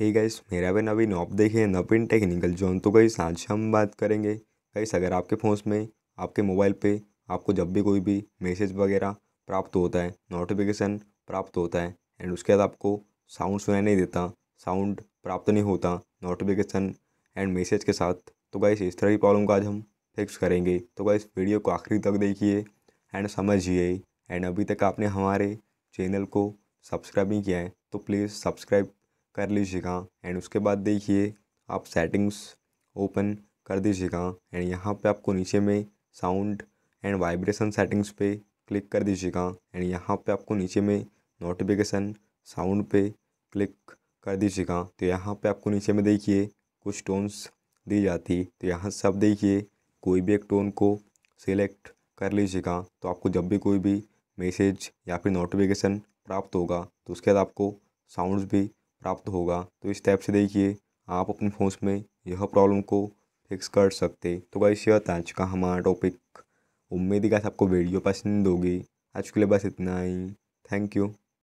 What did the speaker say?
hey guys मेरा भी नवीन op देखिए नवीन टेक्निकल जोन तो गई आज हम बात करेंगे गाइस अगर आपके फ़ोन में आपके मोबाइल पे आपको जब भी कोई भी मैसेज वगैरह प्राप्त होता है नोटिफिकेशन प्राप्त होता है एंड उसके बाद आपको साउंड सुनाई नहीं देता साउंड प्राप्त नहीं होता नोटिफिकेशन एंड मैसेज के साथ तो गाइस इस तरह की प्रॉब्लम को आज हम फिक्स करेंगे तो गाइस वीडियो को आखिरी तक देखिए एंड समझिए एंड अभी तक आपने हमारे चैनल को सब्सक्राइब नहीं किया है तो प्लीज़ सब्सक्राइब कर लीजिएगा एंड उसके बाद देखिए आप सेटिंग्स ओपन कर दीजिएगा एंड यहाँ पे आपको नीचे में साउंड एंड वाइब्रेशन सेटिंग्स पे क्लिक कर दीजिएगा एंड यहाँ पे आपको नीचे में नोटिफिकेशन साउंड पे क्लिक कर दीजिएगा तो यहाँ पे आपको नीचे में देखिए कुछ टोन्स दी जाती तो यहाँ से आप देखिए कोई भी एक टोन को सिलेक्ट कर लीजिएगा तो आपको जब भी कोई भी मैसेज या फिर नोटिफिकेशन प्राप्त होगा तो उसके बाद आपको साउंड्स भी प्राप्त होगा तो इस टाइप से देखिए आप अपने फ़ोन में यह प्रॉब्लम को फिक्स कर सकते तो गाइस यह था आज का हमारा टॉपिक उम्मीद है कि आपको वीडियो पसंद होगी आज के लिए बस इतना ही थैंक यू